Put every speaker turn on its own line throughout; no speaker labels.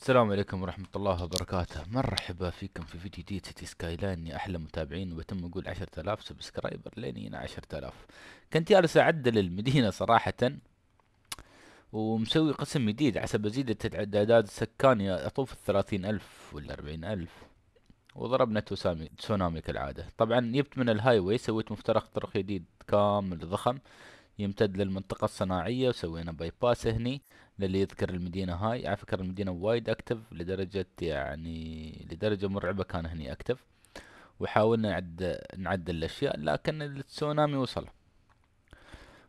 السلام عليكم ورحمة الله وبركاته مرحبا فيكم في فيديو جديد سيتي سكاي لاين يا أحلى متابعين وبتم أقول عشرة آلاف سبسكرايبر لين هنا عشرة آلاف كنت جالس أعدل المدينة صراحة ومسوي قسم جديد عسب ازيد التعدادات السكان أطوف الثلاثين ألف اربعين ألف وضربنا تسامي تسونامي كالعادة طبعا جبت من الهاي واي سويت مفترق طرق جديد كامل ضخم يمتد للمنطقة الصناعية وسوينا باي باس هني للي يذكر المدينة هاي على فكرة المدينة وايد اكتف لدرجة يعني لدرجة مرعبة كان هني اكتف وحاولنا نعد نعدل الاشياء لكن التسونامي وصل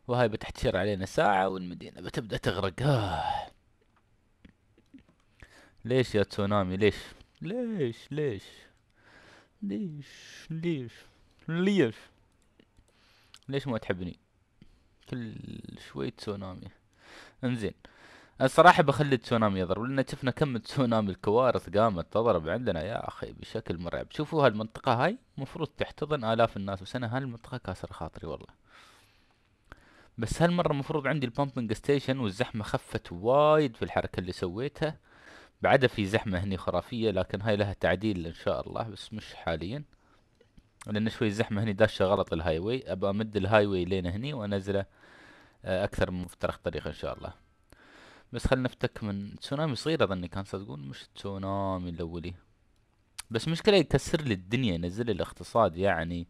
وهاي بتحتشر علينا ساعة والمدينة بتبدأ تغرق آه. ليش يا تسونامي ليش ليش ليش ليش ليش ليش ليش ما تحبني كل شوي تسونامي انزين الصراحة بخلي التسونامي يضرب لأن شفنا كم تسونامي الكوارث قامت تضرب عندنا يا أخي بشكل مرعب شوفوا هالمنطقة هاي مفروض تحتضن آلاف الناس بس أنا هالمنطقة كاسر خاطري والله بس هالمرة المفروض عندي البامبنج ستيشن والزحمة خفت وايد في الحركة اللي سويتها بعدها في زحمة هني خرافية لكن هاي لها تعديل إن شاء الله بس مش حاليا لان شوي الزحمه هني داشه غلط الهاي واي ابى امد الهاي واي لين هني وانزله آه، اكثر من مفترق طريق ان شاء الله بس خلنا نفتك من تسونامي صغير اظني كان صدقون مش تسونامي الاولي بس مشكله يكسر لي الدنيا ينزل لي الاقتصاد يعني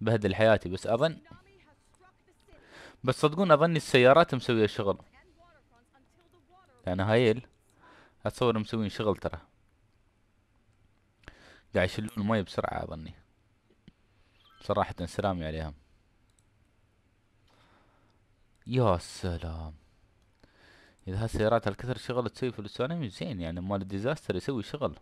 بهدل حياتي بس اظن بس صدقون اظني السيارات مسويه شغل يعني هايل اتصور مسويين شغل ترى قاعد يشلون المي بسرعه اظني صراحة سلامي عليهم يا سلام اذا هالسيارات هالكثر شغل تسوي في انمي زين يعني مال الديزاستر يسوي شغل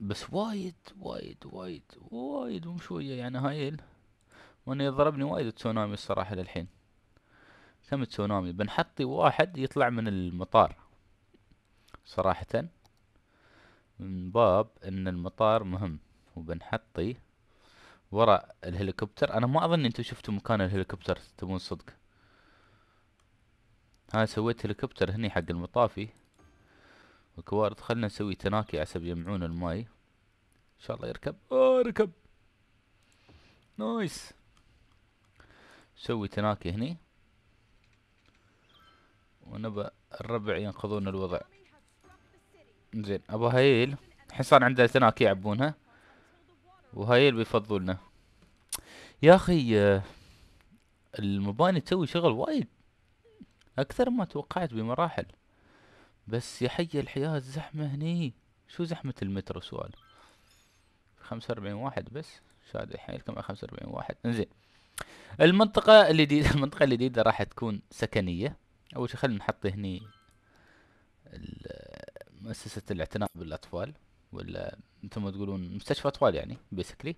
بس وايد وايد وايد وايد مو شوية يعني هايل وانا يضربني وايد تسونامي الصراحة للحين كم تسونامي بنحطي واحد يطلع من المطار صراحة من باب ان المطار مهم وبنحطي وراء الهليكوبتر انا ما اظن انتم شفتوا مكان الهليكوبتر تبون صدق ها سويت هليكوبتر هني حق المطافي وكوارث خلنا نسوي تناكي عسب يجمعون الماي ان شاء الله يركب اوه ركب نايس سوي تناكي هني ونبى الربع ينقذون الوضع زين ابو هيل حصان عنده تناكي يعبونها وهاي اللي بيفضلنا يا اخي المباني تسوي شغل وايد اكثر ما توقعت بمراحل بس يا حي الحياة الزحمة هني شو زحمة المترو سؤال خمسة واربعين واحد بس شاد حيلكم على خمسة واربعين واحد انزين المنطقة الجديدة المنطقة الجديدة راح تكون سكنية اول شي خلينا نحط هني مؤسسة الاعتناء بالاطفال ولا مثل ما تقولون مستشفى اطفال يعني بيسكلي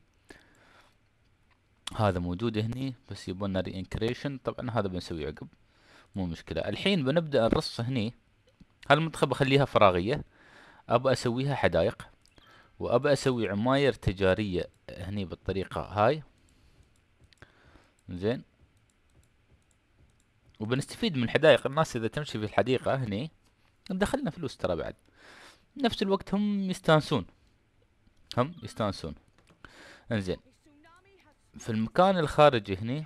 هذا موجود هني بس يبون ري انكريشن طبعا هذا بنسويه عقب مو مشكلة الحين بنبدأ نرص هني هالمنطقة بخليها فراغية ابى اسويها حدائق وابى اسوي عماير تجارية هني بالطريقة هاي زين وبنستفيد من حدائق الناس اذا تمشي في الحديقة هني ندخلنا فلوس ترى بعد نفس الوقت هم يستانسون هم يستانسون انزين في المكان الخارجي هني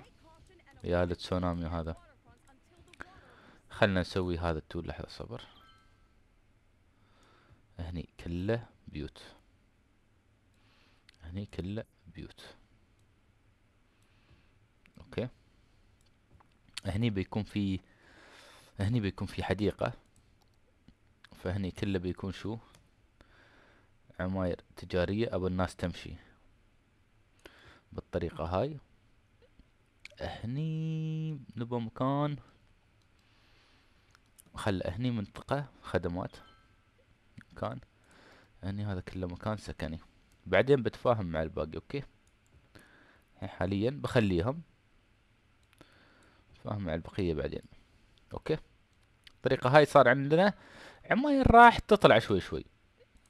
يا التسونامي هذا خلنا نسوي هذا التول لحظة صبر هني كله بيوت هني كله بيوت اوكي هني بيكون في هني بيكون في حديقة فهني كله بيكون شو عماير تجارية أبو الناس تمشي بالطريقة هاي هني نبى مكان خل هني منطقة خدمات مكان هني هذا كله مكان سكني بعدين بتفاهم مع الباقي اوكي حاليا بخليهم بتفاهم مع البقية بعدين اوكي الطريقة هاي صار عندنا عماير راح تطلع شوي شوي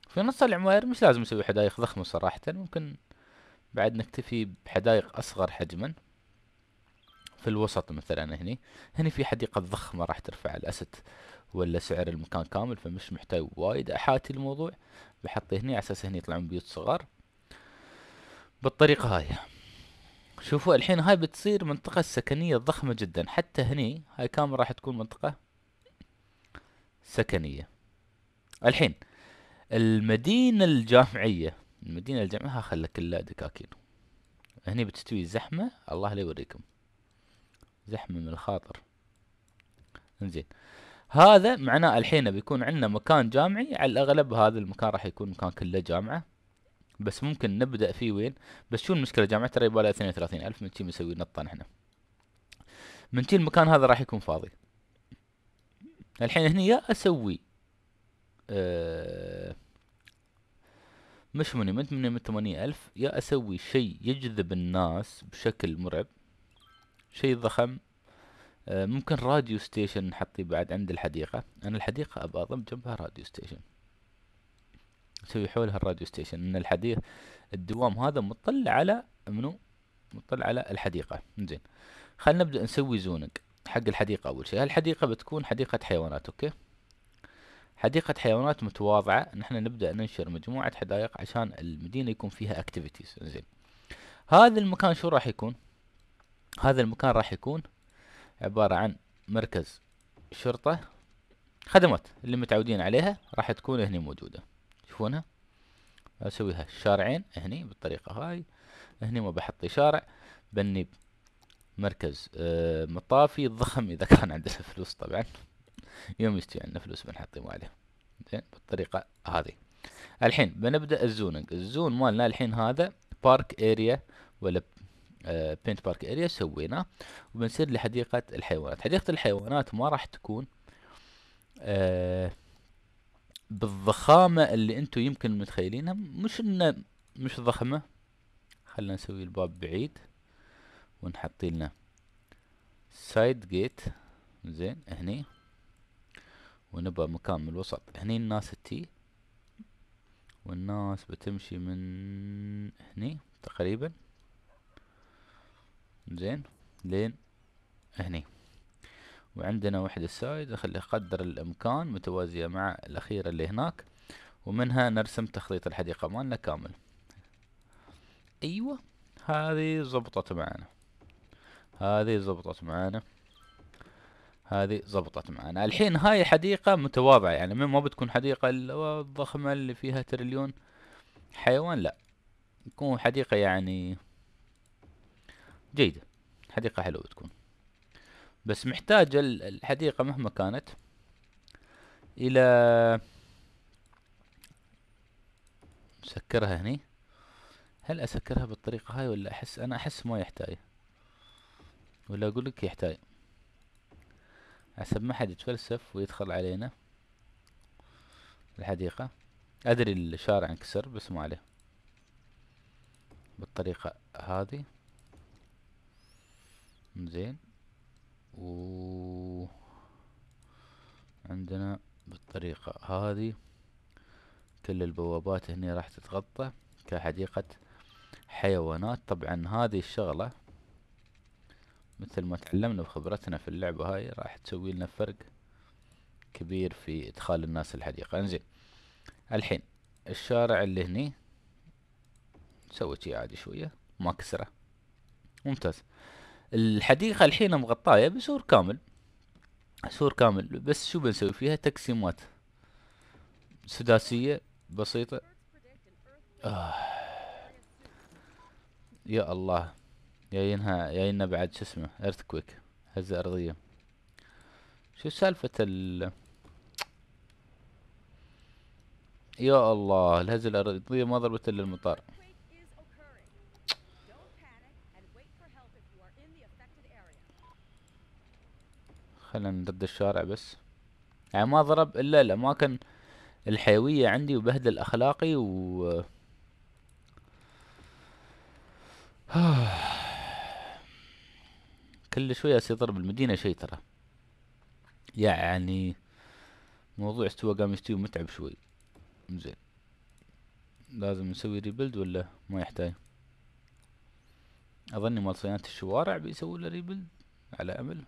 في نص العماير مش لازم نسوي حدايق ضخمة صراحة ممكن بعد نكتفي بحدايق أصغر حجما في الوسط مثلا هني هني في حديقة ضخمة راح ترفع الأسد ولا سعر المكان كامل فمش محتاج وايد أحاتي الموضوع بحط هني على أساس هني يطلعون بيوت صغار بالطريقة هاي شوفوا الحين هاي بتصير منطقة سكنية ضخمة جدا حتى هني هاي كامل راح تكون منطقة سكنية الحين المدينة الجامعية المدينة الجامعية ها خلى كلها دكاكين هني بتستوي زحمة الله لا يوريكم زحمة من الخاطر انزين هذا معناه الحين بيكون عندنا مكان جامعي على الأغلب هذا المكان راح يكون مكان كله جامعة بس ممكن نبدأ فيه وين بس شو المشكلة جامعة ترى يبالها اثنين وثلاثين ألف من تي مسوي نطة نحن من تي المكان هذا راح يكون فاضي الحين هني اسوي آه، مش من من من ثمانية ألف يا أسوي شيء يجذب الناس بشكل مرعب شيء ضخم آه، ممكن راديو ستيشن نحطيه بعد عند الحديقة أنا الحديقة أبغى أضم جنبها راديو ستيشن نسوي حولها الراديو ستيشن ان الحديقة الدوام هذا مطل على منو مطل على الحديقة زين خلنا نبدأ نسوي زونك حق الحديقة أول شيء الحديقة بتكون حديقة حيوانات أوكي حديقة حيوانات متواضعة نحن نبدأ ننشر مجموعة حدائق عشان المدينة يكون فيها اكتيفيتيز زين هذا المكان شو راح يكون هذا المكان راح يكون عبارة عن مركز شرطة خدمات اللي متعودين عليها راح تكون هني موجودة شوفونها اسويها شارعين هني بالطريقة هاي هني ما بحط شارع بني مركز آه، مطافي ضخم اذا كان عندنا فلوس طبعا يوم يستوي عندنا فلوس بنحط عليه زين بالطريقه هذه الحين بنبدا الزوننج الزون مالنا الحين هذا بارك اريا ولا بينت بارك اريا سويناه وبنصير لحديقه الحيوانات حديقه الحيوانات ما راح تكون آه، بالضخامه اللي انتم يمكن متخيلينها مش انه مش ضخمه خلينا نسوي الباب بعيد ونحط لنا سايد جيت زين هني ونبغى مكان من الوسط هني الناس تي والناس بتمشي من هني تقريبا زين لين هني وعندنا وحدة سايد اخلي قدر الامكان متوازية مع الاخيرة اللي هناك ومنها نرسم تخطيط الحديقة مالنا كامل ايوه هذه زبطت معنا هذه زبطت معانا هذه زبطت معانا الحين هاي حديقة متواضعة يعني ما بتكون حديقة الضخمة اللي فيها تريليون حيوان لا تكون حديقة يعني جيدة حديقة حلوة بتكون بس محتاجة الحديقة مهما كانت إلى سكرها هني هل أسكرها بالطريقة هاي ولا أحس أنا أحس ما يحتاج ولا اقول لك يحتاج عشان ما حد يتفلسف ويدخل علينا الحديقة ادري الشارع انكسر بس ما عليه بالطريقة هذه زين و عندنا بالطريقة هذه كل البوابات هنا راح تتغطى كحديقة حيوانات طبعا هذه الشغلة مثل ما تعلمنا بخبرتنا في اللعبة هاي راح تسوي لنا فرق كبير في ادخال الناس الحديقة انزين الحين الشارع اللي هني سوي شي عادي شوية ما كسره ممتاز الحديقة الحين مغطاية بسور كامل سور كامل بس شو بنسوي فيها تقسيمات سداسية بسيطة آه. يا الله جايينها جايينا بعد شو اسمه ايرثكويك هزة ارضية شو سالفة ال يا الله الهزة الارضية ما ضربت الا المطار خلنا نرد الشارع بس يعني ما ضرب الا الاماكن الحيوية عندي وبهدل اخلاقي و كل شوية أسيطر بالمدينة شي ترى يعني موضوع استوى قام يستوي متعب شوي زين لازم نسوي ريبلد ولا ما يحتاج اظني مال صيانة الشوارع بيسوي له ريبلد على امل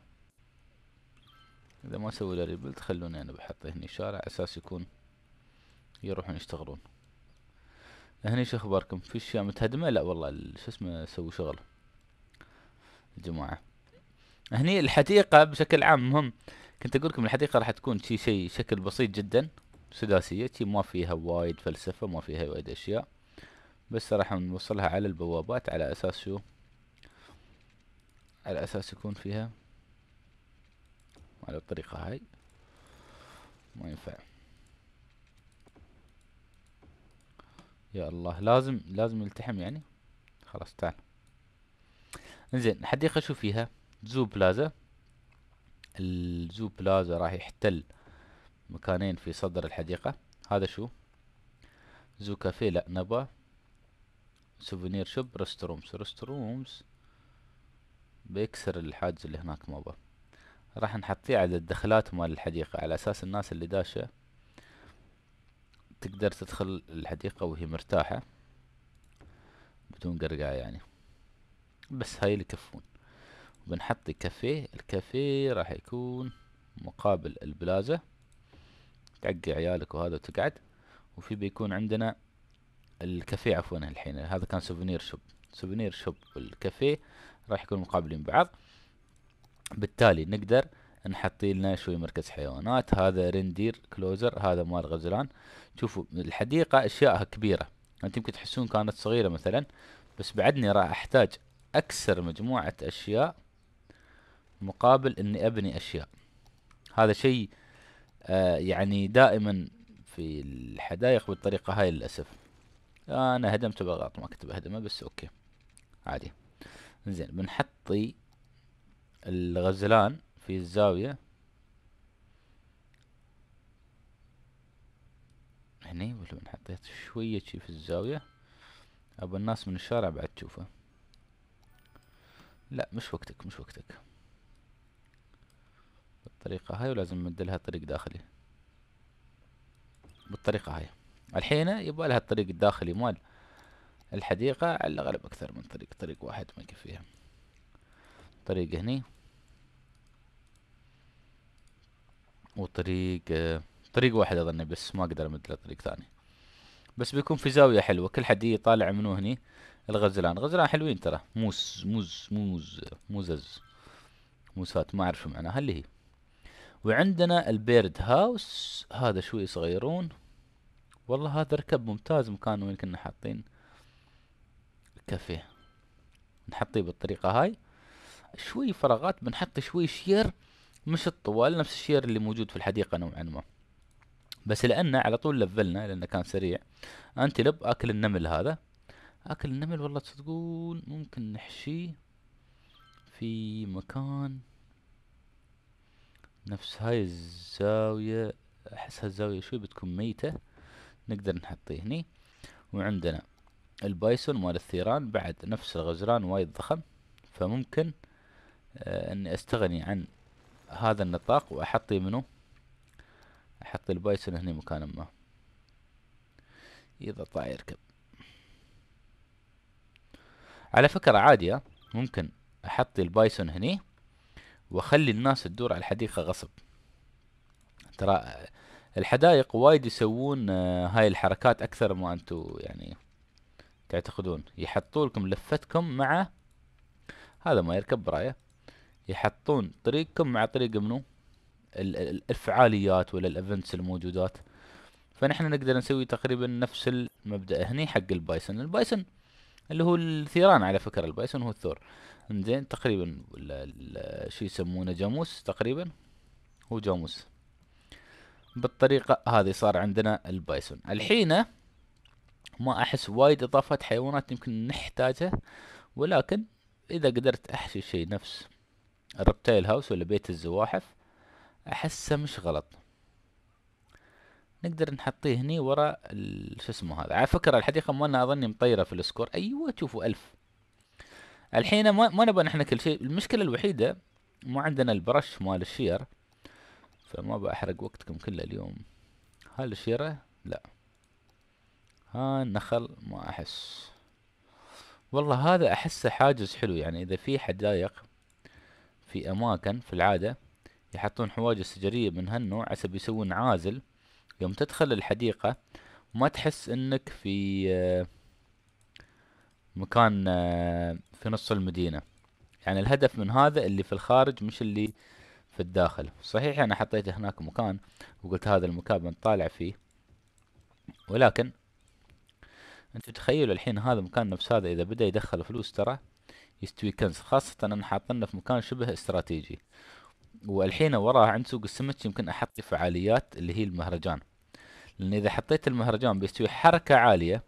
اذا ما سوي له ريبلد خلوني انا بحط هني شارع اساس يكون يروحون يشتغلون هني شو اخباركم في اشياء متهدمة لا والله شو اسمه سووا شغل الجماعة هني الحديقة بشكل عام مهم كنت اقول لكم الحديقة راح تكون شي شيء شكل بسيط جدا سداسية شي ما فيها وايد فلسفة ما فيها وايد اشياء بس راح نوصلها على البوابات على اساس شو على اساس يكون فيها على الطريقة هاي ما ينفع يا الله لازم لازم يلتحم يعني خلاص تعال انزين الحديقة شو فيها زو بلازا الزو بلازا راح يحتل مكانين في صدر الحديقة هذا شو زو كافيه لا نبا سوفينير شوب رسترومز رسترومز بيكسر الحاجز اللي هناك مابا راح نحطيه على الدخلات مال الحديقة على اساس الناس اللي داشة تقدر تدخل الحديقة وهي مرتاحة بدون قرقعة يعني بس هاي اللي يكفون بنحط كافيه الكافيه راح يكون مقابل البلازا تعقي عيالك وهذا وتقعد وفي بيكون عندنا الكافيه عفوا الحين هذا كان سوفينير شوب سوفينير شوب والكافيه راح يكون مقابلين بعض بالتالي نقدر نحط لنا شوي مركز حيوانات هذا رندير كلوزر هذا مال غزلان شوفوا الحديقة اشياءها كبيرة انت يمكن تحسون كانت صغيرة مثلا بس بعدني راح احتاج اكسر مجموعة اشياء مقابل اني ابني اشياء هذا شيء آه يعني دائما في الحدائق بالطريقة هاي للأسف أنا هدمته بغلط ما كنت بهدمه بس أوكي عادي زين بنحطي الغزلان في الزاوية هني ولا بنحطيت شوية شي في الزاوية أبو الناس من الشارع بعد تشوفه لا مش وقتك مش وقتك بالطريقة هاي ولازم نمد لها طريق داخلي بالطريقة هاي الحين يبقى لها الطريق الداخلي مال الحديقة على الأغلب أكثر من طريق طريق واحد ما يكفيها طريق هني وطريق طريق واحد أظني بس ما أقدر أمد له طريق ثاني بس بيكون في زاوية حلوة كل حد يطالع منو هني الغزلان غزلان حلوين ترى موس موز موز موزز موسات ما أعرف شو معناها اللي هي وعندنا البيرد هاوس هذا شوي صغيرون والله هذا ركب ممتاز مكان وين كنا حاطين كافيه نحطيه بالطريقة هاي شوي فراغات بنحط شوي شير مش الطوال نفس الشير اللي موجود في الحديقة نوعا ما بس لأنه على طول لفلنا لأنه كان سريع أنت لب أكل النمل هذا أكل النمل والله تصدقون ممكن نحشيه في مكان نفس هاي الزاوية أحس هالزاوية شوي بتكون ميتة نقدر نحطيه هني وعندنا البايسون مال الثيران بعد نفس الغزران وايد ضخم فممكن آه اني استغني عن هذا النطاق واحطي منه احط البايسون هني مكان ما اذا طاع يركب على فكرة عادية ممكن احط البايسون هني وخلي الناس تدور على الحديقة غصب ترى الحدائق وايد يسوون آه، هاي الحركات اكثر ما أنتوا يعني تعتقدون يحطوا لكم لفتكم مع هذا ما يركب برايه يحطون طريقكم مع طريق منو الفعاليات ولا الايفنتس الموجودات فنحن نقدر نسوي تقريبا نفس المبدا هني حق البايسن البايسن اللي هو الثيران على فكره البايسن هو الثور انزين تقريبا شو يسمونه جاموس تقريبا هو جاموس بالطريقة هذه صار عندنا البايسون الحين ما احس وايد اضافة حيوانات يمكن نحتاجها ولكن اذا قدرت احشي شيء نفس الربتايل هاوس ولا بيت الزواحف احسه مش غلط نقدر نحطيه هني ورا شو اسمه هذا على فكرة الحديقة مالنا اظني مطيرة في السكور ايوه شوفوا الف الحين ما, ما نبغى نحن كل شيء المشكله الوحيده ما عندنا البرش مال الشير فما بحرق وقتكم كله اليوم هل الشيره لا ها النخل ما احس والله هذا احسه حاجز حلو يعني اذا في حدائق في اماكن في العاده يحطون حواجز شجريه من هالنوع عسى بيسوون عازل يوم تدخل الحديقه ما تحس انك في آه، مكان آه، في نص المدينة يعني الهدف من هذا اللي في الخارج مش اللي في الداخل صحيح أنا حطيت هناك مكان وقلت هذا المكان بنطالع فيه ولكن انتوا تخيلوا الحين هذا مكان نفس هذا إذا بدأ يدخل فلوس ترى يستوي كنز خاصة أنا حاطنه في مكان شبه استراتيجي والحين وراه عند سوق السمك يمكن أحط فعاليات اللي هي المهرجان لأن إذا حطيت المهرجان بيستوي حركة عالية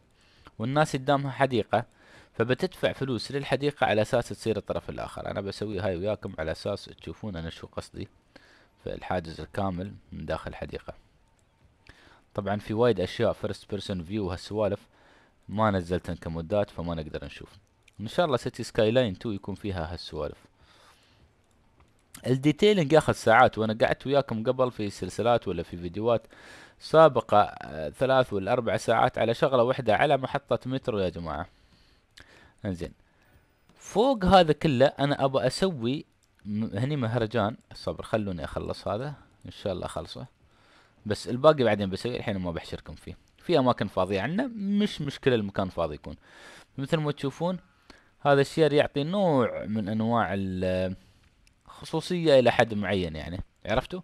والناس قدامها حديقة فبتدفع فلوس للحديقة على اساس تصير الطرف الاخر انا بسوي هاي وياكم على اساس تشوفون انا شو قصدي في الحاجز الكامل من داخل الحديقة طبعا في وايد اشياء فيرست بيرسون فيو هالسوالف ما نزلتن كمودات فما نقدر نشوف ان شاء الله سيتي سكاي لاين 2 يكون فيها هالسوالف الديتيلنج ياخذ ساعات وانا قعدت وياكم قبل في سلسلات ولا في فيديوهات سابقة آه، ثلاث والاربع ساعات على شغلة واحدة على محطة مترو يا جماعة انزين فوق هذا كله انا ابى اسوي هني مهرجان الصبر خلوني اخلص هذا ان شاء الله اخلصه بس الباقي بعدين بسويه الحين ما بحشركم فيه في اماكن فاضيه عندنا مش مشكله المكان فاضي يكون مثل ما تشوفون هذا الشير يعطي نوع من انواع الخصوصيه الى حد معين يعني عرفتوا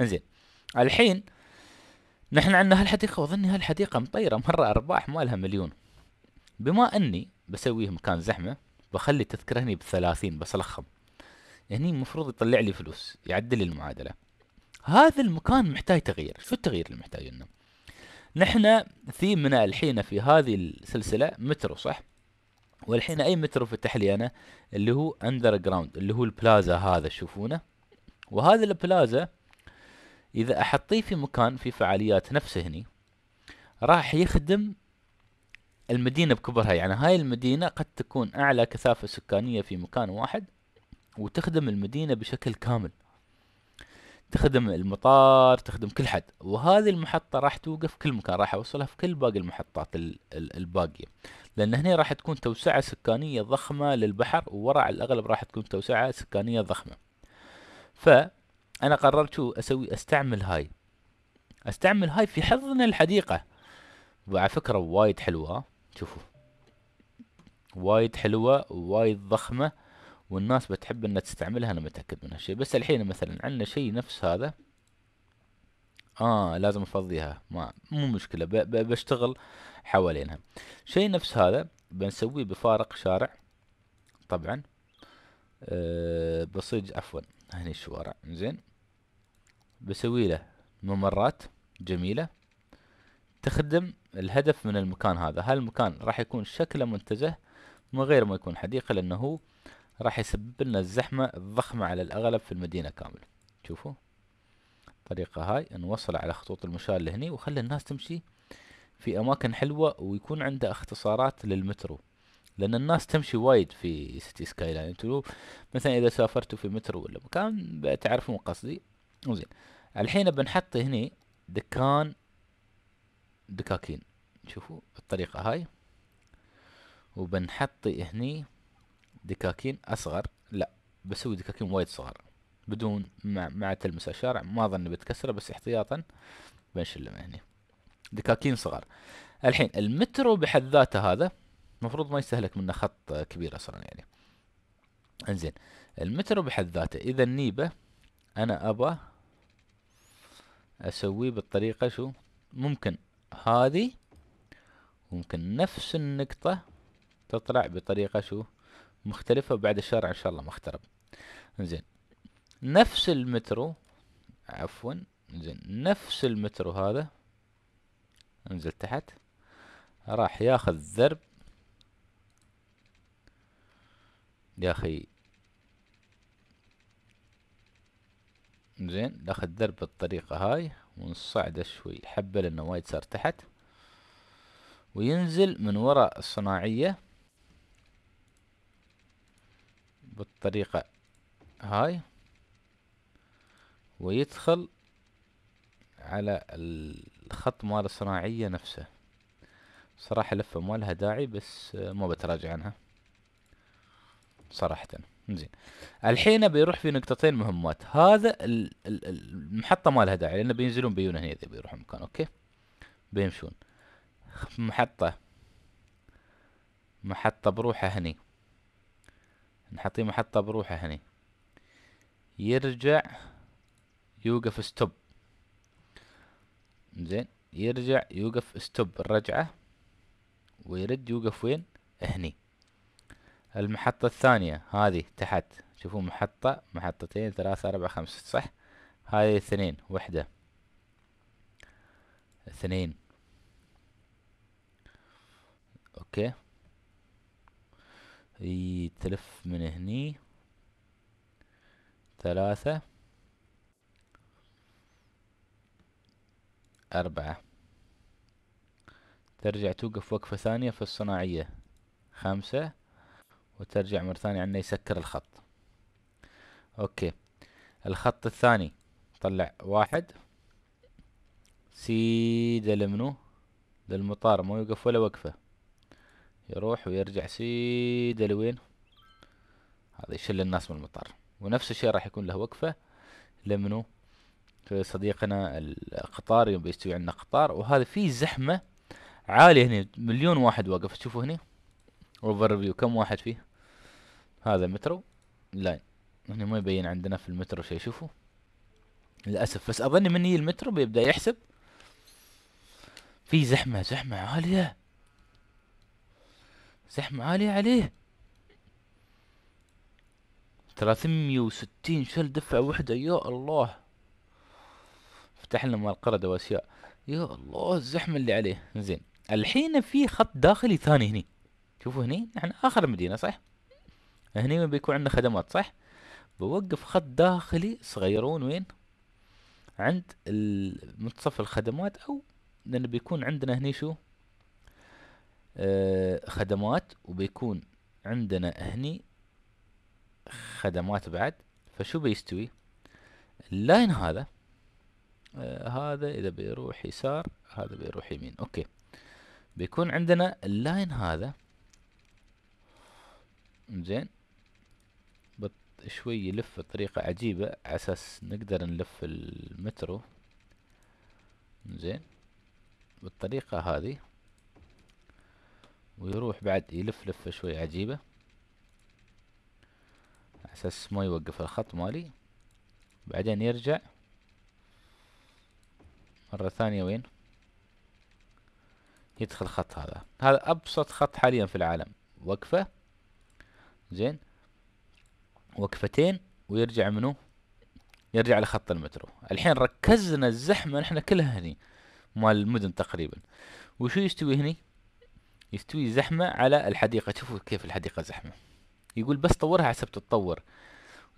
انزين الحين نحن عندنا هالحديقه واظني هالحديقه مطيره مره ارباح مالها مليون بما اني بسويه مكان زحمة بخلي التذكرة هني بثلاثين بس ألخم هني يعني المفروض يطلع لي فلوس يعدل المعادلة هذا المكان محتاج تغيير شو التغيير اللي محتاج لنا نحن ثيمنا الحين في هذه السلسلة مترو صح والحين اي مترو فتح لي انا اللي هو اندر جراوند اللي هو البلازا هذا تشوفونه وهذا البلازا اذا احطيه في مكان في فعاليات نفسه هني راح يخدم المدينة بكبرها يعني هاي المدينة قد تكون أعلى كثافة سكانية في مكان واحد وتخدم المدينة بشكل كامل تخدم المطار تخدم كل حد وهذه المحطة راح توقف كل مكان راح أوصلها في كل باقي المحطات الباقية لأن هنا راح تكون توسعة سكانية ضخمة للبحر وورا على الأغلب راح تكون توسعة سكانية ضخمة فأنا قررت شو أسوي أستعمل هاي أستعمل هاي في حظنا الحديقة وعلى فكرة وايد حلوة شوفوا وايد حلوة وايد ضخمة والناس بتحب انها تستعملها انا متأكد من هالشي بس الحين مثلا عندنا شي نفس هذا اه لازم افضيها ما مو مشكلة بشتغل حوالينها شي نفس هذا بنسويه بفارق شارع طبعا أه بصيج عفوا هني الشوارع زين بسوي له ممرات جميلة تخدم الهدف من المكان هذا هل المكان راح يكون شكله منتزه من غير ما يكون حديقة لأنه راح يسبب لنا الزحمة الضخمة على الأغلب في المدينة كاملة شوفوا الطريقة هاي نوصل على خطوط المشاة اللي هني وخلي الناس تمشي في أماكن حلوة ويكون عنده اختصارات للمترو لأن الناس تمشي وايد في سيتي سكاي لاين انتوا مثلا إذا سافرتوا في مترو ولا مكان بتعرفون قصدي زين الحين بنحط هني دكان دكاكين شوفوا الطريقة هاي وبنحط هني دكاكين أصغر لا بسوي دكاكين وايد صغار بدون مع, مع تلمس الشارع ما أظن بتكسره بس احتياطا بنشله من هني دكاكين صغار الحين المترو بحد ذاته هذا المفروض ما يستهلك منه خط كبير أصلا يعني انزين المترو بحد ذاته إذا النيبة أنا أبغى أسويه بالطريقة شو ممكن هذه ممكن نفس النقطة تطلع بطريقة شو مختلفة بعد الشارع ان شاء الله مخترب زين نفس المترو عفوا زين نفس المترو هذا انزل تحت راح ياخذ ذرب يا اخي زين ناخذ درب بالطريقة هاي ونصعد شوي حبة لأنه وايد صار تحت وينزل من وراء الصناعية بالطريقة هاي ويدخل على الخط مال الصناعية نفسه صراحة لفة ما لها داعي بس ما بتراجع عنها صراحةً زين الحين بيروح في نقطتين مهمات هذا المحطه ما لها داعي لان بينزلون بيون هنا اذا بيروحوا مكان اوكي بيمشون محطه محطه بروحه هني نحطيه محطه بروحه هني يرجع يوقف ستوب زين يرجع يوقف ستوب الرجعه ويرد يوقف وين هني المحطة الثانية هذه تحت شوفوا محطة محطتين ثلاثة أربعة خمسة صح هذه اثنين وحدة اثنين اوكي تلف من هني ثلاثة أربعة ترجع توقف وقفة ثانية في الصناعية خمسة وترجع مرة ثانية عنه يسكر الخط اوكي الخط الثاني طلع واحد سيدة لمنو للمطار ما يوقف ولا وقفة يروح ويرجع سيدة لوين هذا يشل الناس من المطار ونفس الشيء راح يكون له وقفة لمنو صديقنا القطار يوم بيستوي عندنا قطار وهذا في زحمة عالية هنا مليون واحد واقف تشوفوا هنا اوفر فيو كم واحد فيه هذا مترو لاين هنا ما يبين عندنا في المترو شيء شوفوا للاسف بس اظن من يجي المترو بيبدا يحسب في زحمه زحمه عاليه زحمه عاليه عليه ثلاثمية وستين شل دفعة وحدة يا الله فتح لنا مال قردة واشياء يا الله الزحمة اللي عليه زين الحين في خط داخلي ثاني هني شوفوا هني نحن اخر مدينة صح هنا بيكون عندنا خدمات صح بوقف خط داخلي صغيرون وين عند منتصف الخدمات او لان بيكون عندنا هني شو آه، خدمات وبيكون عندنا هني خدمات بعد فشو بيستوي اللاين هذا آه هذا اذا بيروح يسار هذا بيروح يمين اوكي بيكون عندنا اللاين هذا زين شوي يلف بطريقة عجيبة عساس نقدر نلف المترو زين بالطريقة هذه ويروح بعد يلف لفة شوي عجيبة عساس ما يوقف الخط مالي بعدين يرجع مرة ثانية وين يدخل خط هذا هذا أبسط خط حاليا في العالم وقفة زين وقفتين ويرجع منه يرجع لخط المترو الحين ركزنا الزحمة نحن كلها هني مال المدن تقريبا وشو يستوي هني يستوي زحمة على الحديقة شوفوا كيف الحديقة زحمة يقول بس طورها حسب تتطور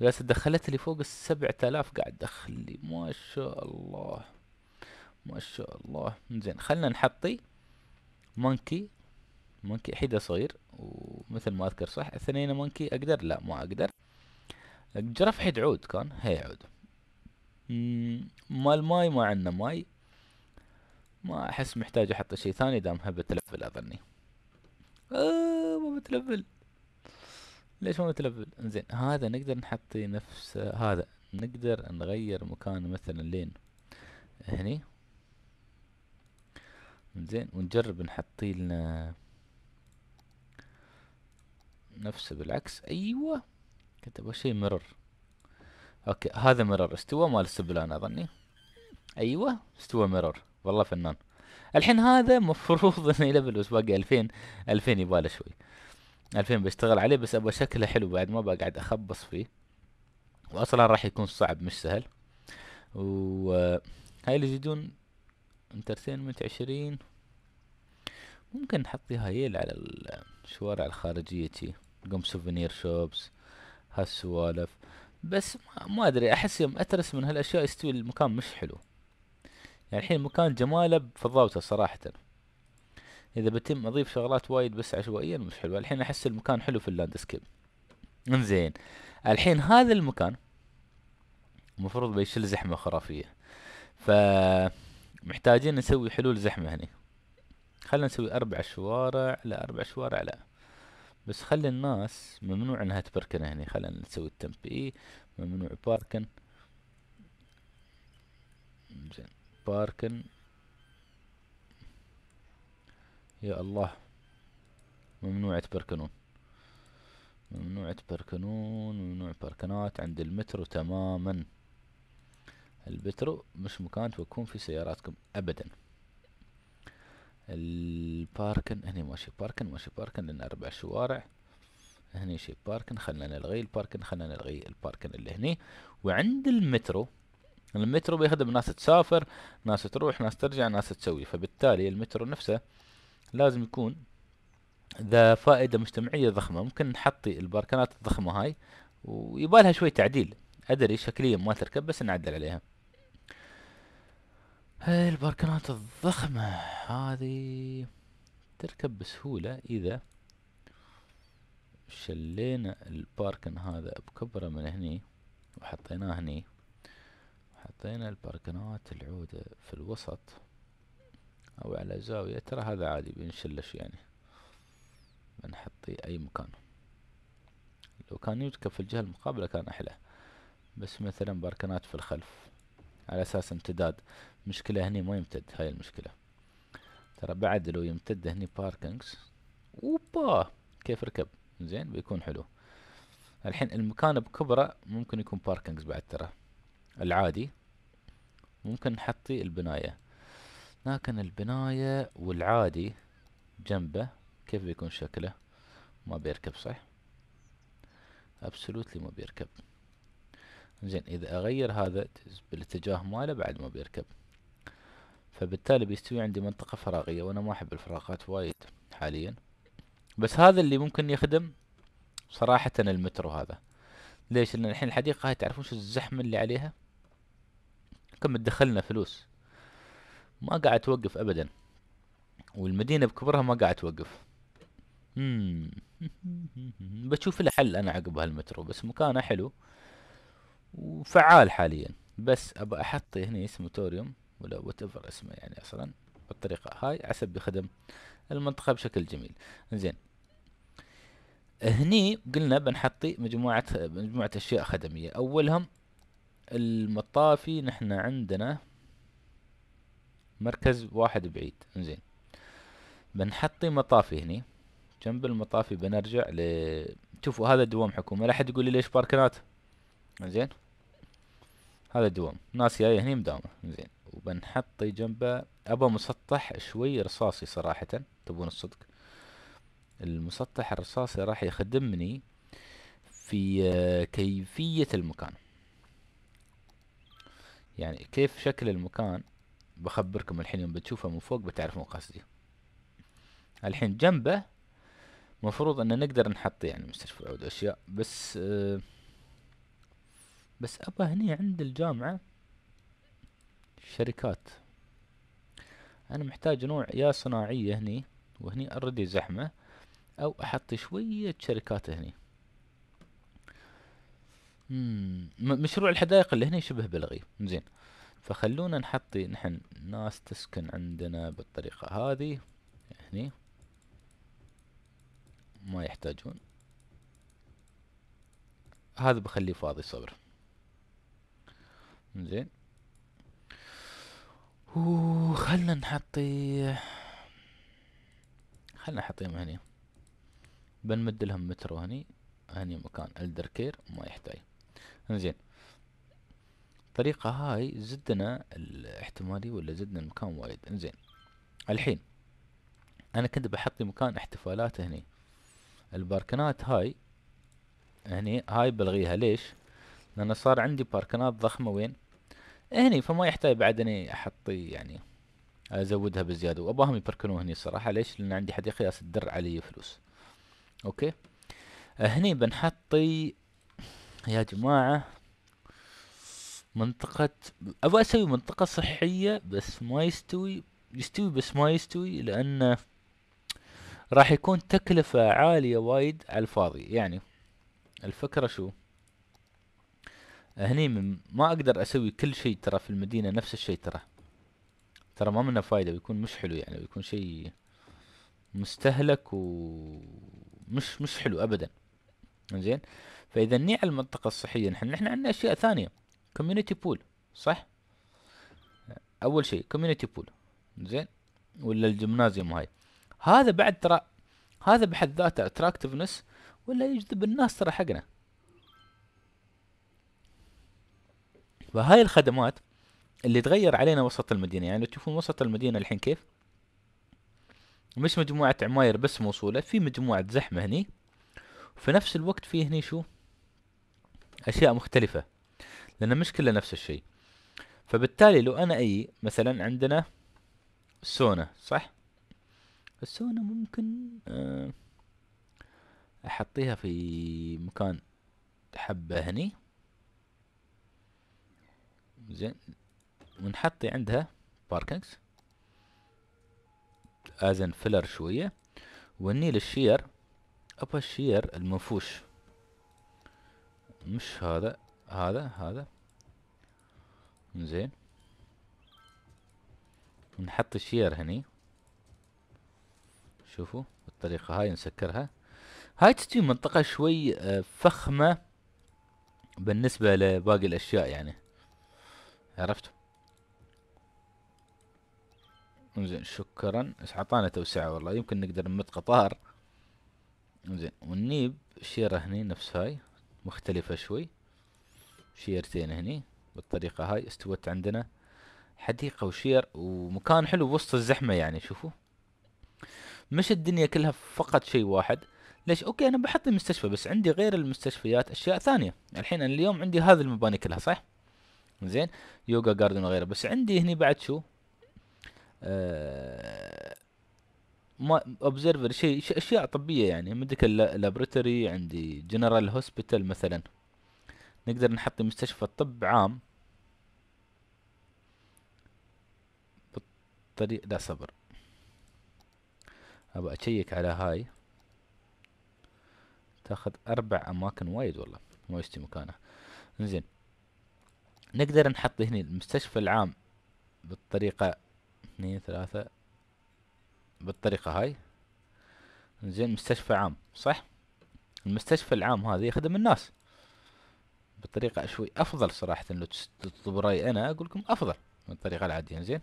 يا دخلت لي فوق السبعة آلاف قاعد دخل لي ما شاء الله ما شاء الله زين خلنا نحطي مونكي مونكي حيدة صغير ومثل ما اذكر صح اثنين مونكي اقدر لا ما اقدر الجرف حيد عود كان هي عود مال ماي ما عندنا ماي ما احس محتاج احط شيء ثاني دام هبة تلفل اظني آه ما بتلفل ليش ما بتلفل انزين هذا نقدر نحط نفس هذا نقدر نغير مكان مثلا لين هني انزين ونجرب نحطي لنا نفسه بالعكس ايوه كنت ابغى شيء مرر اوكي هذا مرر استوى مال السبلان اظني ايوه استوى مرر والله فنان الحين هذا مفروض انه يلفل بس باقي 2000 2000 يباله شوي 2000 بشتغل عليه بس ابغى شكله حلو بعد ما بقعد اخبص فيه واصلا راح يكون صعب مش سهل هاي اللي يجدون انترتينمنت عشرين ممكن نحط هايل على الشوارع الخارجية تي قم سوفينير شوبس هالسوالف بس ما ادري احس يوم اترس من هالاشياء يستوي المكان مش حلو يعني الحين المكان جماله بفضاوته صراحة اذا بتم اضيف شغلات وايد بس عشوائيا مش حلوة الحين احس المكان حلو في اللاندسكيب انزين الحين هذا المكان المفروض بيشيل زحمة خرافية ف محتاجين نسوي حلول زحمة هني خلنا نسوي اربع شوارع لا اربع شوارع لا بس خلي الناس ممنوع انها تبركن هني خلينا نسوي التمب اي ممنوع باركن زين باركن يا الله ممنوع تبركنون ممنوع تبركنون ممنوع باركنات عند المترو تماما البترو مش مكان توقفون فيه سياراتكم ابدا الباركن هني ماشي باركن ماشي باركن لان اربع شوارع هني شي باركن خلنا نلغي الباركن خلنا نلغي الباركن اللي هني وعند المترو المترو بيخدم ناس تسافر ناس تروح ناس ترجع ناس تسوي فبالتالي المترو نفسه لازم يكون ذا فائدة مجتمعية ضخمة ممكن نحطي الباركنات الضخمة هاي ويبالها شوي تعديل أدري شكليا ما تركب بس نعدل عليها هاي البركانات الضخمة هذه تركب بسهولة إذا شلينا الباركن هذا بكبره من هني وحطيناه هني حطينا الباركنات العودة في الوسط أو على زاوية ترى هذا عادي بنشلش يعني بنحطي أي مكان لو كان يركب في الجهة المقابلة كان أحلى بس مثلا باركنات في الخلف على اساس امتداد مشكلة هني ما يمتد هاي المشكلة ترى بعد لو يمتد هني باركنجز اوبا كيف ركب زين بيكون حلو الحين المكان بكبره ممكن يكون باركنجز بعد ترى العادي ممكن نحطي البناية لكن البناية والعادي جنبه كيف بيكون شكله ما بيركب صح ابسولوتلي ما بيركب زين إذا أغير هذا بالاتجاه ماله بعد ما بيركب فبالتالي بيستوي عندي منطقة فراغية وأنا ما أحب الفراغات وايد حاليا بس هذا اللي ممكن يخدم صراحة المترو هذا ليش لأن الحين الحديقة هاي تعرفون شو الزحمة اللي عليها كم تدخلنا فلوس ما قاعد توقف أبدا والمدينة بكبرها ما قاعد توقف بشوف الحل حل أنا عقب هالمترو بس مكانه حلو وفعال حاليا بس ابى احط هنا اسمه توريوم ولا وات ايفر اسمه يعني اصلا بالطريقه هاي عسب بخدم المنطقه بشكل جميل زين هني قلنا بنحطي مجموعه مجموعه اشياء خدميه اولهم المطافي نحن عندنا مركز واحد بعيد زين بنحطي مطافي هني جنب المطافي بنرجع ل شوفوا هذا دوام حكومي لا احد يقول لي ليش باركنات زين هذا دوام ناس جاية هني مداومة زين وبنحط جنبه ابى مسطح شوي رصاصي صراحة تبون الصدق المسطح الرصاصي راح يخدمني في آه، كيفية المكان يعني كيف شكل المكان بخبركم الحين يوم بتشوفه من فوق بتعرفون قصدي الحين جنبه مفروض ان نقدر نحط يعني مستشفى عود اشياء بس آه بس أبا هني عند الجامعة شركات أنا محتاج نوع يا صناعية هني وهني أردي زحمة أو أحط شوية شركات هني مشروع الحدائق اللي هني شبه بلغي زين فخلونا نحط نحن ناس تسكن عندنا بالطريقة هذه هني ما يحتاجون هذا بخليه فاضي صبر زين خلنا نحطي خلنا نحطيهم هني بنمد لهم مترو هني هني مكان الدر كير ما يحتاج انزين الطريقة هاي زدنا الاحتمالي ولا زدنا المكان وايد انزين الحين انا كنت بحط مكان احتفالات هني الباركنات هاي هني هاي بلغيها ليش لأن صار عندي باركنات ضخمة وين هني فما يحتاج بعد اني احط يعني ازودها بزيادة واباهم يبركنون هني الصراحة ليش لان عندي حديقة ياس تدر علي فلوس اوكي هني بنحطي يا جماعة منطقة ابغى اسوي منطقة صحية بس ما يستوي يستوي بس ما يستوي لان راح يكون تكلفة عالية وايد على الفاضي يعني الفكرة شو هني ما اقدر اسوي كل شيء ترى في المدينة نفس الشيء ترى ترى ما منه فايدة بيكون مش حلو يعني بيكون شيء مستهلك ومش مش حلو ابدا زين فاذا ني على المنطقة الصحية نحن نحن عندنا اشياء ثانية كوميونيتي بول صح اول شيء كوميونيتي بول زين ولا الجمنازيوم هاي هذا بعد ترى هذا بحد ذاته اتراكتفنس ولا يجذب الناس ترى حقنا فهاي الخدمات اللي تغير علينا وسط المدينه يعني لو تشوفون وسط المدينه الحين كيف مش مجموعه عماير بس موصوله في مجموعه زحمه هني وفي نفس الوقت في هني شو اشياء مختلفه لان مش كلها نفس الشيء فبالتالي لو انا اي مثلا عندنا سونا صح السونا ممكن آه، احطيها في مكان حبه هني زين ونحطي عندها باركنجز ازن فيلر شوية ونيل الشير ابغى الشير المنفوش مش هذا هذا هذا زين نحط الشير هني شوفوا بالطريقة هاي نسكرها هاي تجي منطقة شوي آه، فخمة بالنسبة لباقي الأشياء يعني عرفت زين شكرا بس عطانا توسعة والله يمكن نقدر نمد قطار زين والنيب شيرة هني نفس هاي مختلفة شوي شيرتين هني بالطريقة هاي استوت عندنا حديقة وشير ومكان حلو وسط الزحمة يعني شوفوا مش الدنيا كلها فقط شيء واحد ليش اوكي انا بحط المستشفى بس عندي غير المستشفيات اشياء ثانية الحين انا اليوم عندي هذه المباني كلها صح زين يوغا جاردن وغيره بس عندي هني بعد شو آه، ما اوبزرفر شيء اشياء طبيه يعني ميديكال لابراتوري عندي جنرال هوسبيتال مثلا نقدر نحط مستشفى طب عام بالطريق لا صبر ابى اشيك على هاي تاخذ اربع اماكن وايد والله ما يستي مكانه زين نقدر نحط هنا المستشفى العام بالطريقة اثنين ثلاثة بالطريقة هاي زين مستشفى عام صح المستشفى العام هذا يخدم الناس بطريقة شوي أفضل صراحة لو تطلب رأيي أنا أقول لكم أفضل من الطريقة العادية زين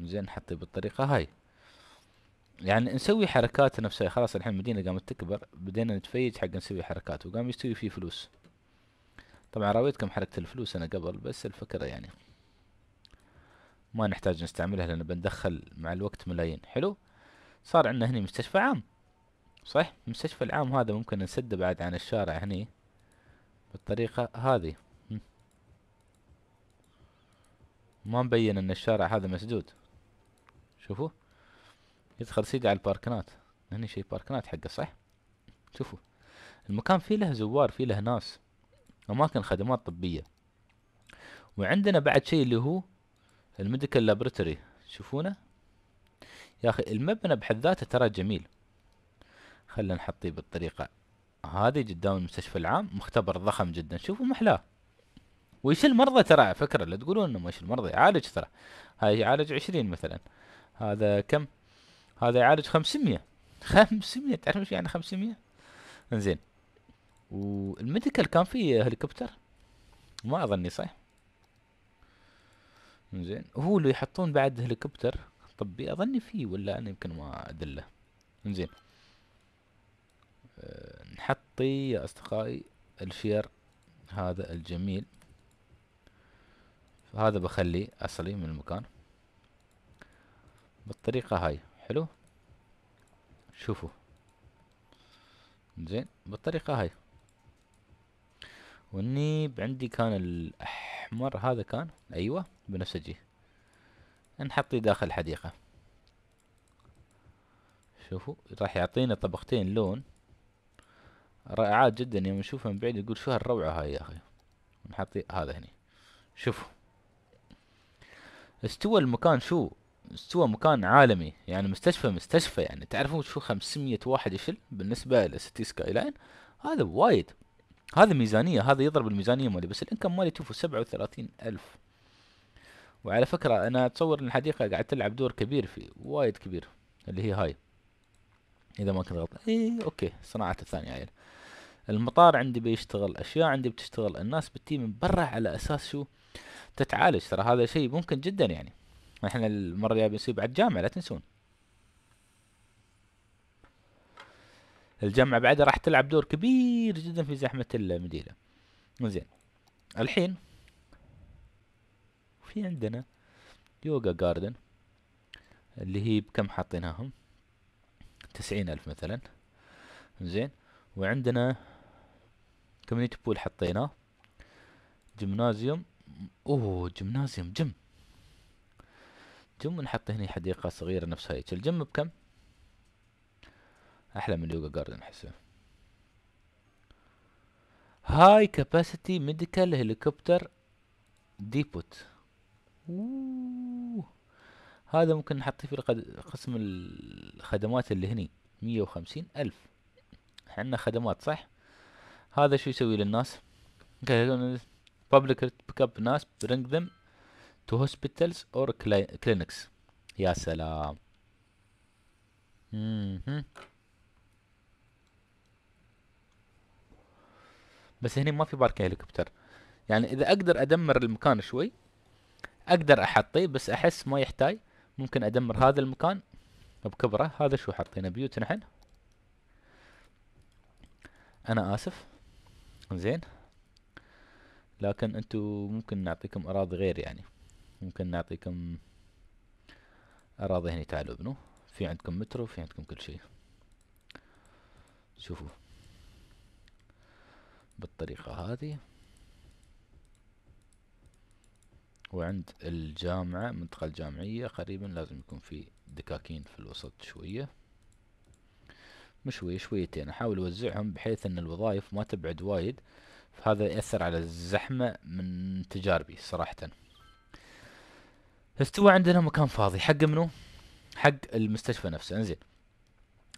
زين نحطه بالطريقة هاي يعني نسوي حركات نفسها خلاص الحين المدينة قامت تكبر بدينا نتفيج حق نسوي حركات وقام يستوي فيه فلوس طبعا راويتكم حركة الفلوس أنا قبل بس الفكرة يعني ما نحتاج نستعملها لأن بندخل مع الوقت ملايين حلو صار عندنا هني مستشفى عام صح المستشفى العام هذا ممكن نسده بعد عن الشارع هني بالطريقة هذه ما مبين ان الشارع هذا مسدود شوفوا يدخل سيدي على الباركنات هني شي باركنات حقه صح شوفوا المكان فيه له زوار فيه له ناس أماكن خدمات طبية وعندنا بعد شيء اللي هو الميديكال لابراتوري شوفونه يا أخي المبنى بحد ذاته ترى جميل خلينا نحطيه بالطريقة هذه قدام المستشفى العام مختبر ضخم جدا شوفوا محلاه ويشيل مرضى ترى على فكرة لا تقولون انه ما يشيل مرضى يعالج ترى هاي يعالج عشرين مثلا هذا كم هذا يعالج خمسمية خمسمية تعرف ايش يعني خمسمية انزين والميديكال كان في هليكوبتر ما اظني صح زين هو اللي يحطون بعد هليكوبتر طبي اظني فيه ولا انا يمكن ما ادله زين آه، نحطي يا اصدقائي الشير هذا الجميل هذا بخليه اصلي من المكان بالطريقة هاي حلو شوفوا زين بالطريقة هاي والنيب عندي كان الأحمر هذا كان أيوة بنفسجي نحطيه داخل الحديقة شوفوا راح يعطينا طبقتين لون رائعات جدا يوم نشوفها من بعيد يقول شو هالروعة هاي يا أخي نحط هذا هني شوفوا استوى المكان شو استوى مكان عالمي يعني مستشفى مستشفى يعني تعرفون شو خمسمية واحد يشل بالنسبة لستي سكاي لاين هذا وايد هذه ميزانية هذا يضرب الميزانية مالي بس الانكم مالي شوفوا سبعة وثلاثين ألف وعلى فكرة أنا أتصور أن الحديقة قاعد تلعب دور كبير فيه وايد كبير اللي هي هاي إذا ما كنت غلطان اي أوكي صناعة الثانية عيل المطار عندي بيشتغل أشياء عندي بتشتغل الناس بتي من برا على أساس شو تتعالج ترى هذا شيء ممكن جدا يعني احنا المرة الجاية بنسوي بعد جامعة لا تنسون الجمعة بعدها راح تلعب دور كبير جدا في زحمة المدينة زين الحين في عندنا يوغا جاردن اللي هي بكم حاطينها تسعين ألف مثلا زين وعندنا كوميونيتي بول حطيناه جمنازيوم اوه جمنازيوم جم جم نحط هنا حديقة صغيرة نفس هيك الجم بكم احلى من يوجا جاردن احسه هاي كاباسيتي ميديكال هليكوبتر ديبوت أوه. هذا ممكن نحط فيه قسم الخدمات اللي هني مية وخمسين ألف عندنا خدمات صح هذا شو يسوي للناس public pick up ناس bring them to hospitals or clinics يا سلام بس هنا ما في بارك هليكوبتر يعني اذا اقدر ادمر المكان شوي اقدر احطيه بس احس ما يحتاج ممكن ادمر هذا المكان بكبره هذا شو حطينا بيوت نحن انا اسف زين لكن انتو ممكن نعطيكم اراضي غير يعني ممكن نعطيكم اراضي هني تعالوا ابنوا في عندكم مترو في عندكم كل شيء شوفوا بالطريقة هذه وعند الجامعة منطقة الجامعية قريبا لازم يكون في دكاكين في الوسط شوية مشوية شويتين أحاول أوزعهم بحيث أن الوظائف ما تبعد وايد فهذا يأثر على الزحمة من تجاربي صراحة استوى عندنا مكان فاضي حق منو؟ حق المستشفى نفسه انزين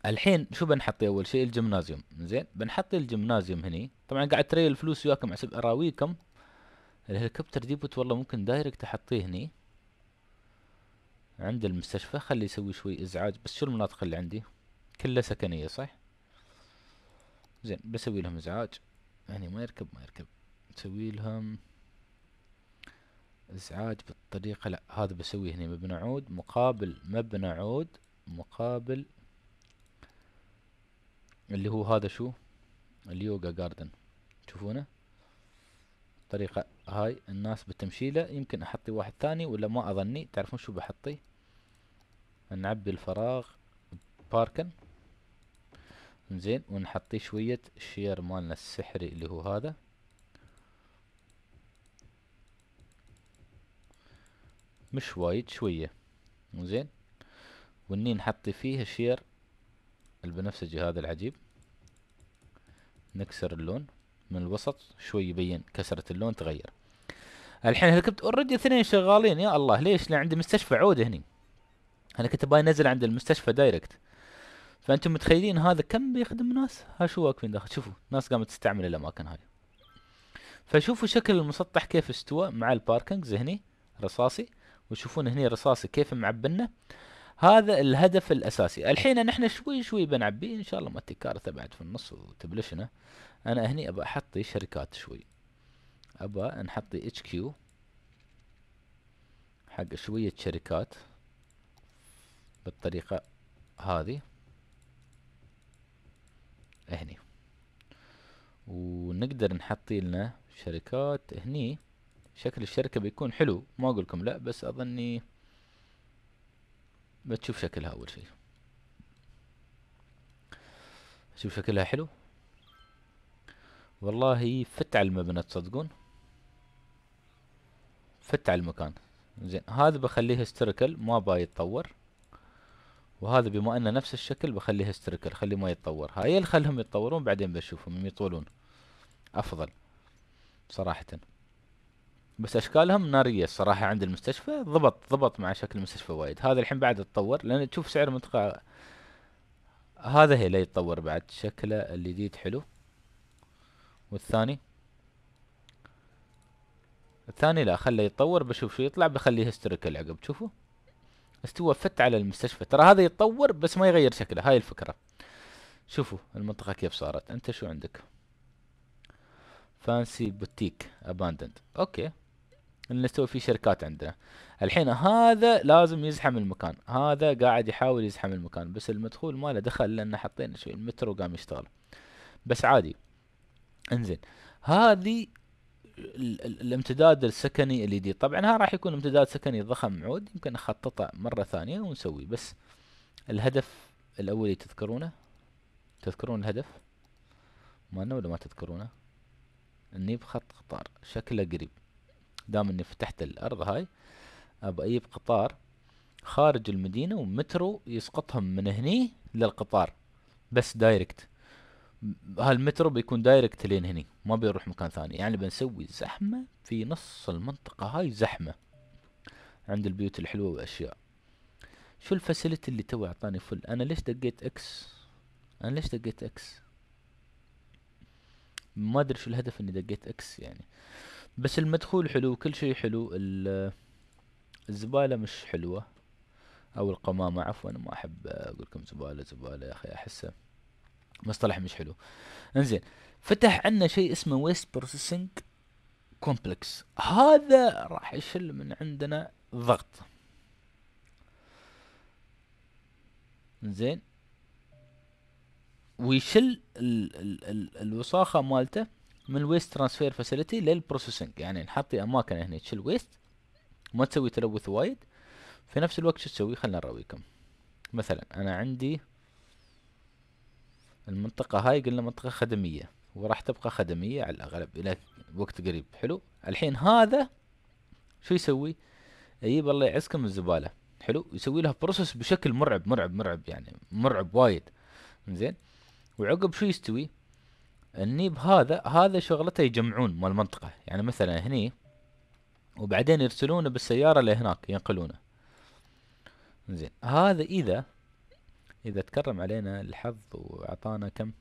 الحين شو بنحطي اول شيء الجمنازيوم زين بنحط الجمنازيوم هني طبعا قاعد تري الفلوس وياكم حسب اراويكم الهليكوبتر ديبوت والله ممكن دايركت احطيه هني عند المستشفى خلي يسوي شوي ازعاج بس شو المناطق اللي عندي كلها سكنيه صح زين بسوي لهم ازعاج يعني ما يركب ما يركب نسوي لهم ازعاج بالطريقه لا هذا بسويه هني مبنى عود مقابل مبنى عود مقابل اللي هو هذا شو اليوغا جاردن تشوفونه الطريقة هاي الناس بتمشيله يمكن احطي واحد ثاني ولا ما اظني تعرفون شو بحطي نعبي الفراغ باركن زين ونحطي شوية الشير مالنا السحري اللي هو هذا مش وايد شوية زين وني نحطي فيه الشير البنفسجي هذا العجيب نكسر اللون من الوسط شوي يبين كسرة اللون تغير الحين هليكوبتر اوريدي اثنين شغالين يا الله ليش لان عندي مستشفى عودة هني انا كنت ابغى انزل عند المستشفى دايركت فانتم متخيلين هذا كم بيخدم ناس ها شو واقفين داخل شوفوا ناس قامت تستعمل الاماكن هاي فشوفوا شكل المسطح كيف استوى مع الباركنجز هني رصاصي وتشوفون هني رصاصي كيف معبنه هذا الهدف الاساسي الحين نحن شوي شوي بنعبيه ان شاء الله ما تكارثه بعد في النص وتبلشنا انا هني ابى احطي شركات شوي ابى نحطي اتش كيو حق شويه شركات بالطريقه هذه هني ونقدر نحط لنا شركات هني شكل الشركه بيكون حلو ما اقول لكم لا بس اظني بتشوف شكلها اول شيء شوف شكلها حلو والله فت على المبنى تصدقون فت على المكان زين هذا بخليه هيستيريكال ما با يتطور وهذا بما انه نفس الشكل بخليه هيستيريكال خليه ما يتطور هاي خلهم يتطورون بعدين بشوفهم يطولون افضل صراحه بس اشكالهم ناريه الصراحه عند المستشفى ضبط ضبط مع شكل المستشفى وايد هذا الحين بعد تطور لان تشوف سعر منطقه هذا هي لا يتطور بعد شكله الجديد حلو والثاني الثاني لا خله يتطور بشوف شو يطلع بخليه هيستوريكال عقب شوفوا استوى فت على المستشفى ترى هذا يتطور بس ما يغير شكله هاي الفكره شوفوا المنطقه كيف صارت انت شو عندك فانسي بوتيك اباندند اوكي اللي نسوي فيه شركات عندنا الحين هذا لازم يزحم المكان هذا قاعد يحاول يزحم المكان بس المدخول ما له دخل لان حطينا شوي المترو قام يشتغل بس عادي انزين هذه الامتداد السكني اللي دي e طبعا ها راح يكون امتداد سكني ضخم عود يمكن نخططه مره ثانيه ونسويه بس الهدف الاولي تذكرونه تذكرون الهدف مالنا ولا ما تذكرونه اني بخط قطار شكله قريب دام اني فتحت الارض هاي ابى اجيب قطار خارج المدينة ومترو يسقطهم من هني للقطار بس دايركت هالمترو بيكون دايركت لين هني ما بيروح مكان ثاني يعني بنسوي زحمة في نص المنطقة هاي زحمة عند البيوت الحلوة واشياء شو الفاسيلتي اللي تو اعطاني فل انا ليش دقيت اكس انا ليش دقيت اكس ما ادري شو الهدف اني دقيت اكس يعني بس المدخول حلو كل شيء حلو الزبالة مش حلوة او القمامة عفوا ما احب اقولكم زبالة زبالة يا اخي احسه مصطلح مش حلو انزين فتح عنا شيء اسمه ويست بروسيسنج كومبلكس هذا راح يشل من عندنا ضغط زين ويشل ال ال ال الوساخة مالته من الويست ترانسفير فاسيلتي للبروسيسنج يعني نحطي اماكن هنا تشيل ويست ما تسوي تلوث وايد في نفس الوقت شو تسوي خلنا نراويكم مثلا انا عندي المنطقة هاي قلنا منطقة خدمية وراح تبقى خدمية على الاغلب الى وقت قريب حلو الحين هذا شو يسوي يجيب الله يعزكم الزبالة حلو يسوي لها بروسس بشكل مرعب مرعب مرعب يعني مرعب وايد زين وعقب شو يستوي النيب هذا هذا شغلته يجمعون مال المنطقة يعني مثلا هني وبعدين يرسلونه بالسيارة لهناك ينقلونه زين هذا إذا إذا تكرم علينا الحظ وأعطانا كم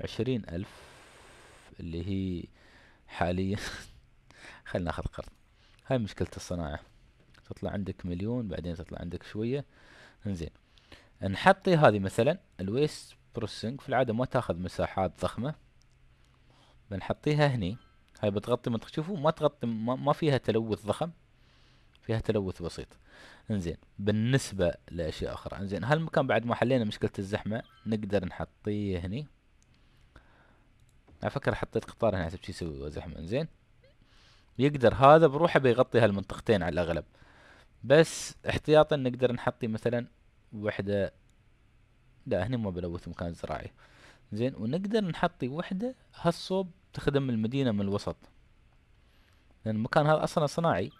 عشرين ألف اللي هي حاليا خلينا ناخذ قرض هاي مشكلة الصناعة تطلع عندك مليون بعدين تطلع عندك شوية زين نحطي هذه مثلا الويست بروسيسنج في العادة ما تاخذ مساحات ضخمة بنحطيها هني هاي بتغطي ما تشوفوا ما تغطي ما فيها تلوث ضخم فيها تلوث بسيط انزين بالنسبة لأشياء أخرى انزين هالمكان بعد ما حلينا مشكلة الزحمة نقدر نحطيه هني على فكرة حطيت قطار هنا حسب شي يسوي زحمة انزين يقدر هذا بروحه بيغطي هالمنطقتين على الأغلب بس احتياطا نقدر نحطي مثلا وحدة لا هني ما بلوث مكان زراعي زين ونقدر نحطي وحدة هالصوب تخدم المدينة من الوسط لأن المكان هذا أصلا صناعي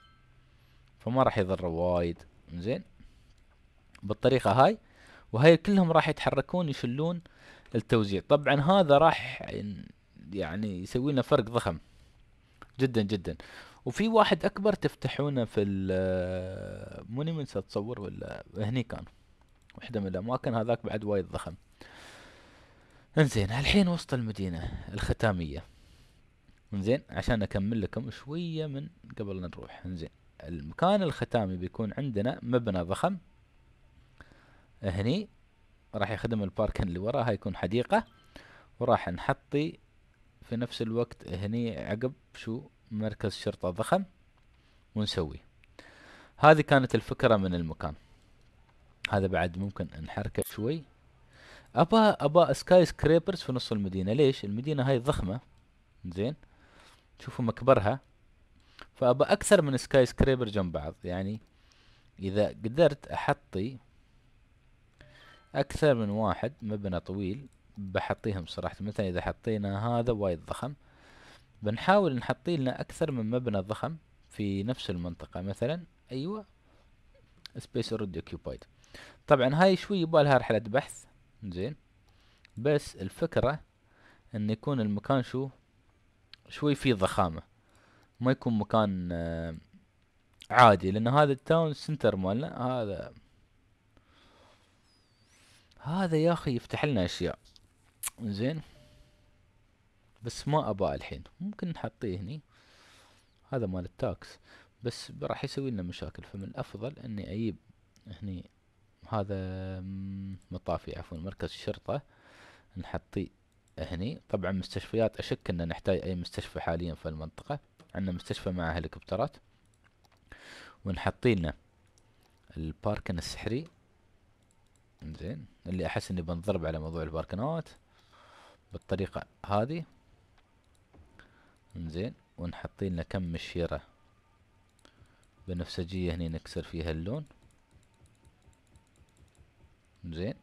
فما راح يضره وايد زين بالطريقة هاي وهي كلهم راح يتحركون يشلون التوزيع طبعا هذا راح يعني يسوي لنا فرق ضخم جدا جدا وفي واحد اكبر تفتحونه في مونيمنتس اتصور ولا هني كان وحده من الاماكن هذاك بعد وايد ضخم انزين الحين وسط المدينه الختاميه انزين عشان اكمل لكم شويه من قبل نروح انزين المكان الختامي بيكون عندنا مبنى ضخم هني راح يخدم الباركن اللي وراها يكون حديقه وراح نحطي في نفس الوقت هني عقب شو مركز شرطه ضخم ونسوي هذه كانت الفكره من المكان هذا بعد ممكن نحركه شوي ابا ابا سكاي سكريبرز في نص المدينه ليش المدينه هاي ضخمه زين تشوفوا مكبرها فأبى أكثر من سكاي سكريبر جنب بعض يعني إذا قدرت أحطي أكثر من واحد مبنى طويل بحطيهم صراحة مثلا إذا حطينا هذا وايد ضخم بنحاول نحطي لنا أكثر من مبنى ضخم في نفس المنطقة مثلا أيوة سبيس اوريدي اوكيبايد طبعا هاي شوي يبالها رحلة بحث زين بس الفكرة ان يكون المكان شو شوي فيه ضخامه ما يكون مكان آه، عادي لان هذا التاون سنتر مالنا هذا هذا يا اخي يفتح لنا اشياء زين بس ما ابى الحين ممكن نحطيه هني هذا مال التاكس بس راح يسوي لنا مشاكل فمن الافضل اني اجيب هني هذا مطافي عفوا مركز الشرطة نحطيه هني طبعا مستشفيات أشك أن نحتاج أي مستشفى حاليا في المنطقة عندنا مستشفى مع هليكوبترات ونحطي لنا الباركن السحري زين اللي أحس إني بنضرب على موضوع الباركنات بالطريقة هذه زين ونحطي لنا كم مشيرة بنفسجية هني نكسر فيها اللون زين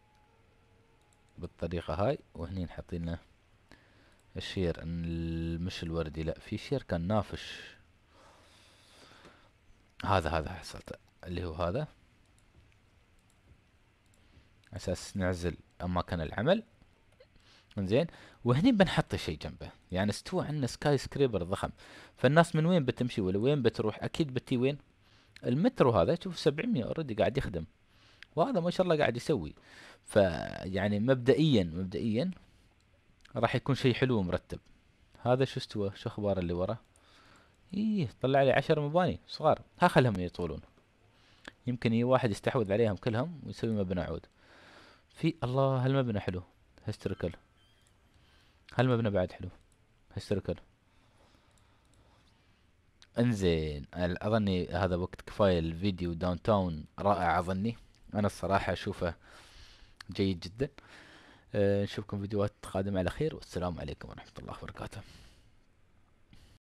بالطريقة هاي وهني نحط لنا الشير مش الوردي لا في شير كان نافش هذا هذا حصلته اللي هو هذا اساس نعزل اماكن العمل زين وهني بنحط شيء جنبه يعني استوى عندنا سكاي سكريبر ضخم فالناس من وين بتمشي ولا وين بتروح اكيد بتي وين المترو هذا شوف 700 اوريدي قاعد يخدم وهذا ما شاء الله قاعد يسوي فيعني مبدئيا مبدئيا راح يكون شيء حلو ومرتب هذا شو استوى شو اخبار اللي ورا ايه طلع لي عشر مباني صغار ها خلهم يطولون يمكن اي واحد يستحوذ عليهم كلهم ويسوي مبنى عود في الله هالمبنى حلو هستركل هالمبنى بعد حلو هستركل انزين اظني هذا وقت كفايه الفيديو داون تاون رائع اظني انا الصراحه اشوفه جيد جدا آه، نشوفكم فيديوهات قادمة على خير والسلام عليكم ورحمة الله وبركاته